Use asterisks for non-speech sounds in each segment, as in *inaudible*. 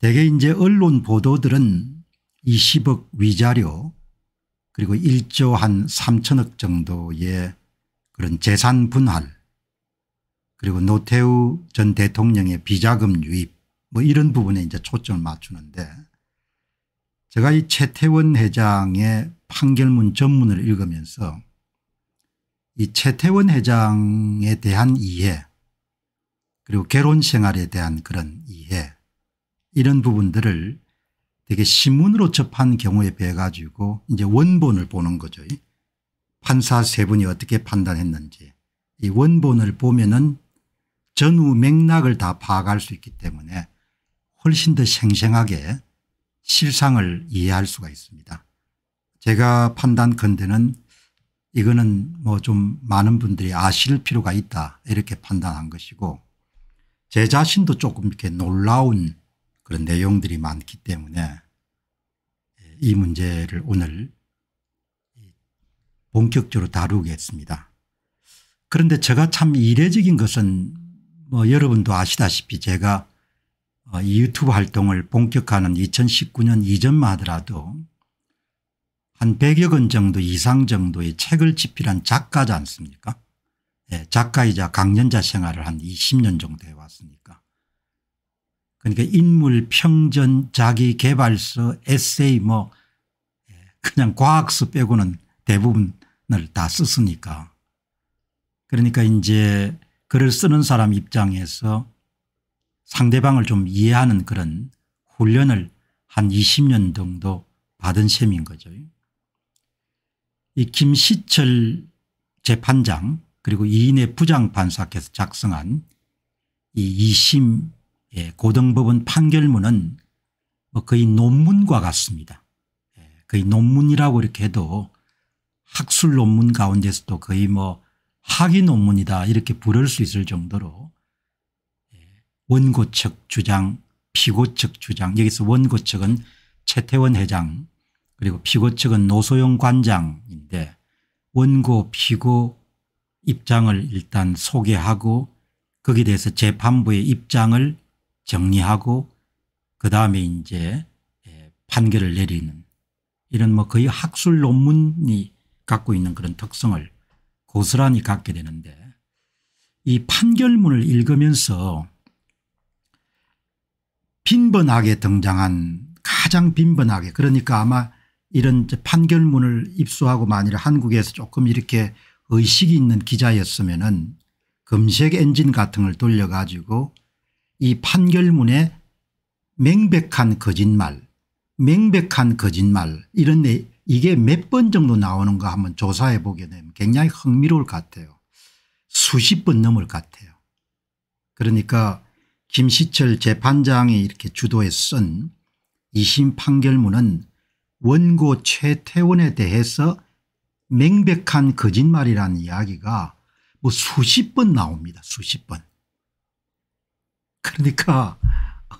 대개 이제 언론 보도들은 20억 위자료 그리고 1조 한 3천억 정도의 그런 재산 분할 그리고 노태우 전 대통령의 비자금 유입 뭐 이런 부분에 이제 초점을 맞추는데 제가 이 최태원 회장의 판결문 전문을 읽으면서 이 최태원 회장에 대한 이해 그리고 결혼 생활에 대한 그런 이해 이런 부분들을 되게 신문으로 접한 경우에 비해 가지고 이제 원본을 보는 거죠. 판사 세 분이 어떻게 판단했는지 이 원본을 보면은 전후 맥락을 다 파악할 수 있기 때문에 훨씬 더 생생하게 실상을 이해할 수가 있습니다. 제가 판단컨대는 이거는 뭐 좀 많은 분들이 아실 필요가 있다 이렇게 판단한 것이고 제 자신도 조금 이렇게 놀라운 그런 내용들이 많기 때문에 이 문제를 오늘 본격적으로 다루겠습니다. 그런데 제가 참 이례적인 것은 뭐 여러분도 아시다시피 제가 어, 이 유튜브 활동을 본격하는 2019년 이전만 하더라도 한 100여 권 정도 이상 정도의 책을 집필한 작가지 않습니까? 예, 작가이자 강연자 생활을 한 20년 정도 해왔으니까 그러니까 인물 평전 자기 개발서 에세이 뭐 예, 그냥 과학서 빼고는 대부분을 다 썼으니까 그러니까 이제 글을 쓰는 사람 입장에서 상대방을 좀 이해하는 그런 훈련을 한 20년 정도 받은 셈인 거죠. 이 김시철 재판장 그리고 이인의 부장판사께서 작성한 이 2심 예, 고등법원 판결문은 뭐 거의 논문과 같습니다. 예, 거의 논문이라고 이렇게 해도 학술 논문 가운데서도 거의 뭐 학위 논문이다 이렇게 부를 수 있을 정도로 예, 원고 측 주장 피고 측 주장 여기서 원고 측은 최태원 회장 그리고 피고 측은 노소영 관장인데 원고 피고 입장을 일단 소개하고 거기에 대해서 재판부의 입장을 정리하고 그 다음에 이제 예, 판결을 내리는 이런 뭐 거의 학술 논문이 갖고 있는 그런 특성을 고스란히 갖게 되는데 이 판결문을 읽으면서 빈번하게 등장한 가장 빈번하게 그러니까 아마 이런 판결문을 입수하고 만일 한국에서 조금 이렇게 의식이 있는 기자였으면은 검색 엔진 같은 걸 돌려가지고 이 판결문에 맹백한 거짓말 맹백한 거짓말 이런 이게 몇 번 정도 나오는가 한번 조사해 보게 되면 굉장히 흥미로울 것 같아요. 수십 번 넘을 것 같아요. 그러니까 김시철 재판장이 이렇게 주도해 쓴 2심 판결문은 원고 최태원에 대해서 맹백한 거짓말이라는 이야기가 뭐 수십 번 나옵니다. 수십 번. 그러니까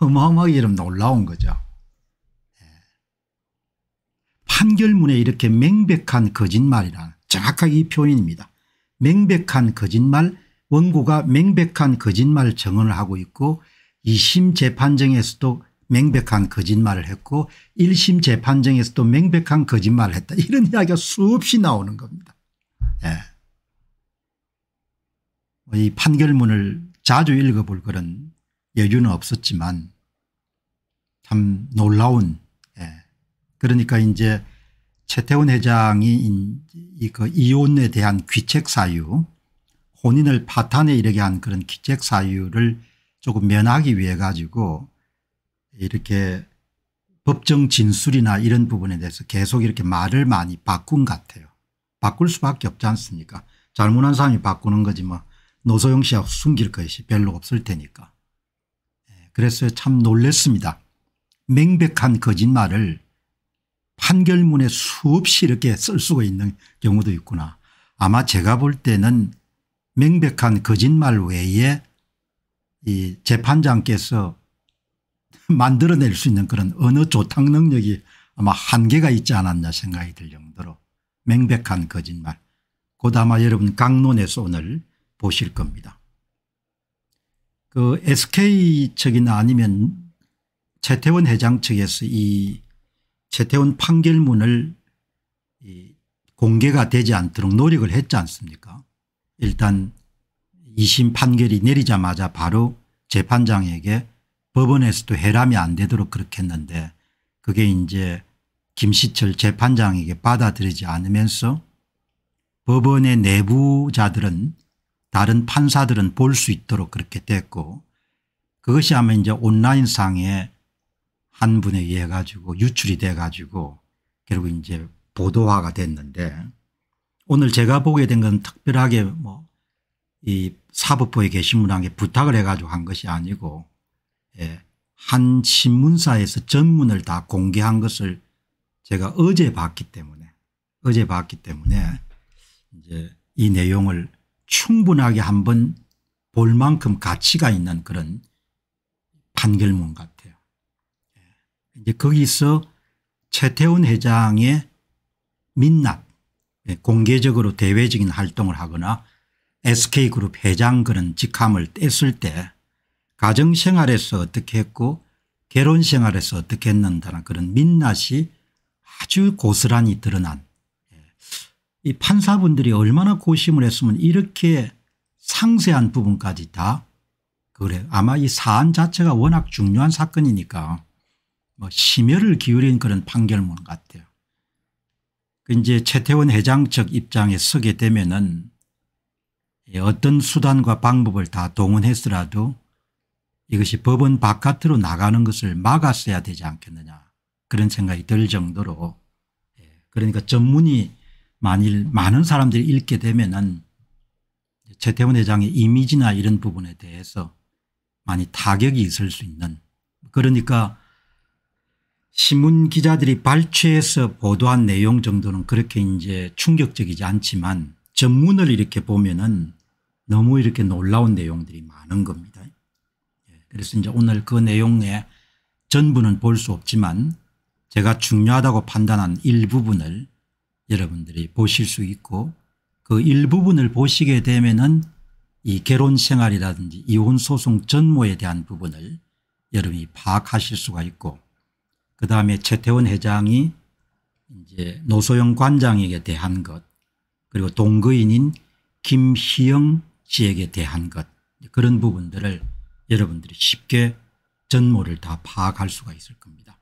어마어마하게 이름 놀라운 거죠. 예. 판결문에 이렇게 맹백한 거짓말이란 정확하게 이 표현입니다. 맹백한 거짓말 원고가 맹백한 거짓말 증언을 하고 있고 2심 재판정에서도 맹백한 거짓말을 했고 1심 재판정에서도 맹백한 거짓말을 했다. 이런 이야기가 수없이 나오는 겁니다. 예. 뭐 이 판결문을 자주 읽어볼 그런 여유는 없었지만 참 놀라운 예. 그러니까 이제 최태원 회장이 이그 이혼에 대한 귀책 사유 혼인을 파탄에 이르게 한 그런 귀책 사유를 조금 면하기 위해 가지고 이렇게 법정 진술이나 이런 부분에 대해서 계속 이렇게 말을 많이 바꾼 것 같아요. 바꿀 수밖에 없지 않습니까 잘못한 사람이 바꾸는 거지 뭐 노소영 씨하고 숨길 것이 별로 없을 테니까. 그래서 참 놀랬습니다. 맹백한 거짓말을 판결문에 수없이 이렇게 쓸 수가 있는 경우도 있구나. 아마 제가 볼 때는 명백한 거짓말 외에 이 재판장께서 *laughs* 만들어낼 수 있는 그런 언어 조탁 능력이 아마 한계가 있지 않았냐 생각이 들 정도로 명백한 거짓말. 곧 아마 여러분 강론에서 오늘 보실 겁니다. 그 SK 측이나 아니면 최태원 회장 측에서 이 최태원 판결문을 이 공개가 되지 않도록 노력을 했지 않습니까 일단 2심 판결이 내리자마자 바로 재판장에게 법원에서도 해람이 안 되도록 그렇게 했는데 그게 이제 김시철 재판장에게 받아들이지 않으면서 법원의 내부자들은 다른 판사들은 볼 수 있도록 그렇게 됐고 그것이 아마 이제 온라인상에 한 분에 의해 가지고 유출이 돼 가지고 결국 이제 보도화가 됐는데 오늘 제가 보게 된 건 특별하게 뭐 이 사법부에 계신 분에게 부탁을 해 가지고 한 것이 아니고 예. 한 신문사에서 전문을 다 공개한 것을 제가 어제 봤기 때문에 어제 봤기 때문에 이제 이 내용을 충분하게 한번 볼 만큼 가치가 있는 그런 판결문 같아요. 예. 이제 거기서 최태훈 회장의 민낯 예, 공개적으로 대외적인 활동을 하거나 SK그룹 회장 그런 직함을 뗐을 때 가정생활에서 어떻게 했고 결혼생활에서 어떻게 했는다는 그런 민낯이 아주 고스란히 드러난 이 판사분들이 얼마나 고심을 했으면 이렇게 상세한 부분까지 다 그래 아마 이 사안 자체가 워낙 중요한 사건이니까 뭐 심혈을 기울인 그런 판결문 같아요. 그 이제 최태원 회장 측 입장에 서게 되면은 예, 어떤 수단과 방법을 다 동원했으라도 이것이 법원 바깥으로 나가는 것을 막았어야 되지 않겠느냐 그런 생각이 들 정도로 예, 그러니까 전문이 만일 많은 사람들이 읽게 되면은 최태원 회장의 이미지나 이런 부분에 대해서 많이 타격이 있을 수 있는 그러니까 신문 기자들이 발췌해서 보도한 내용 정도는 그렇게 이제 충격적이지 않지만 전문을 이렇게 보면은 너무 이렇게 놀라운 내용들이 많은 겁니다. 예, 그래서 이제 오늘 그 내용의 전부는 볼 수 없지만 제가 중요하다고 판단한 일부분을 여러분들이 보실 수 있고 그 일부분을 보시게 되면은 이 결혼 생활이라든지 이혼 소송 전모에 대한 부분을 여러분이 파악하실 수가 있고 그 다음에 최태원 회장이 이제 노소영 관장에게 대한 것 그리고 동거인인 김희영 씨에게 대한 것 그런 부분들을 여러분들이 쉽게 전모를 다 파악할 수가 있을 겁니다.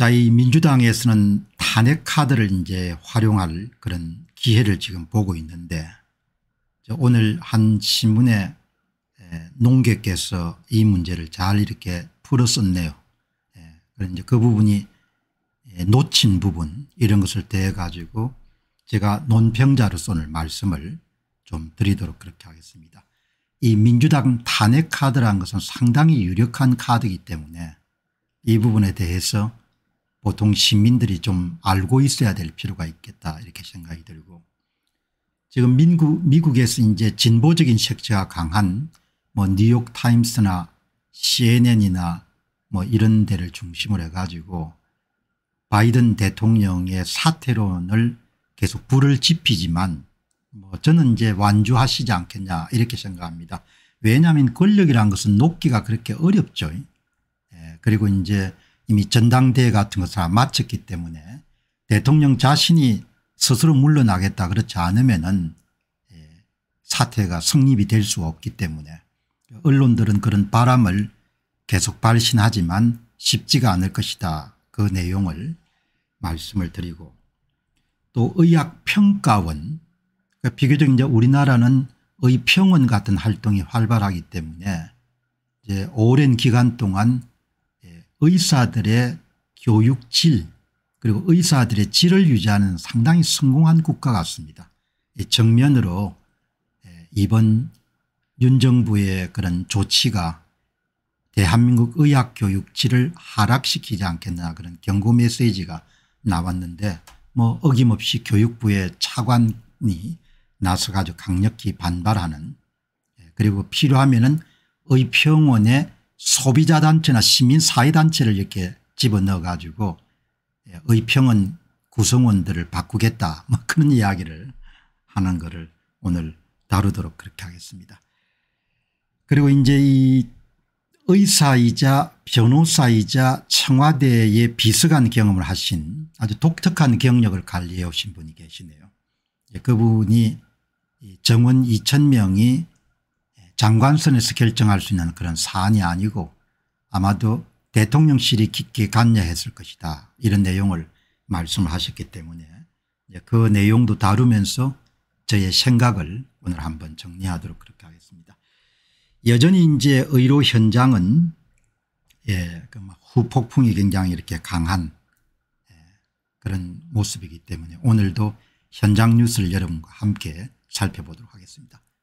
자이 민주당에서는 탄핵 카드를 이제 활용할 그런 기회를 지금 보고 있는데 오늘 한 신문에 농객께서 이 문제를 잘 이렇게 풀었었네요. 그런데 그 부분이 놓친 부분 이런 것을 대해 가지고 제가 논평자로서 오늘 말씀을 좀 드리도록 그렇게 하겠습니다. 이 민주당 탄핵 카드란 것은 상당히 유력한 카드이기 때문에 이 부분에 대해서 보통 시민들이 좀 알고 있어야 될 필요가 있겠다 이렇게 생각이 들고 지금 민국, 미국에서 이제 진보적인 색채가 강한 뭐 뉴욕타임스나 cnn이나 뭐 이런 데를 중심으로 해가지고 바이든 대통령의 사퇴론을 계속 불을 지피지만 뭐 저는 이제 완주하시지 않겠냐 이렇게 생각합니다. 왜냐하면 권력이란 것은 높기가 그렇게 어렵죠. 예, 그리고 이제 이미 전당대회 같은 것을 마쳤기 때문에 대통령 자신이 스스로 물러나겠다 그렇지 않으면 은 예, 사태가 성립이 될 수 없기 때문에 언론들은 그런 바람을 계속 발신하지만 쉽지가 않을 것이다 그 내용을 말씀을 드리고 또 의학평가원 그 비교적 이제 우리나라는 의평원 같은 활동이 활발하기 때문에 이제 오랜 기간 동안 의사들의 교육질 그리고 의사들의 질을 유지하는 상당히 성공한 국가 같습니다. 정면으로 이번 윤 정부의 그런 조치가 대한민국 의학 교육질을 하락시키지 않겠나 그런 경고 메시지가 나왔는데 뭐 어김없이 교육부의 차관이 나서가지고 강력히 반발하는 그리고 필요하면은 의평원의 소비자단체나 시민사회단체를 이렇게 집어넣어 가지고 예, 의평은 구성원들을 바꾸겠다 *laughs* 뭐 그런 이야기를 하는 것을 오늘 다루도록 그렇게 하겠습니다. 그리고 이제 이 의사이자 변호사이자 청와대의 비서관 경험을 하신 아주 독특한 경력을 관리해 오신 분이 계시네요. 예, 그분이 정원 2 0명이 장관선에서 결정할 수 있는 그런 사안이 아니고 아마도 대통령실이 깊게 관여했을 것이다 이런 내용을 말씀을 하셨기 때문에 그 내용도 다루면서 저의 생각을 오늘 한번 정리하도록 그렇게 하겠습니다. 여전히 이제 의료 현장은 예, 그 후폭풍이 굉장히 이렇게 강한 예, 그런 모습이기 때문에 오늘도 현장 뉴스를 여러분과 함께 살펴보도록 하겠습니다.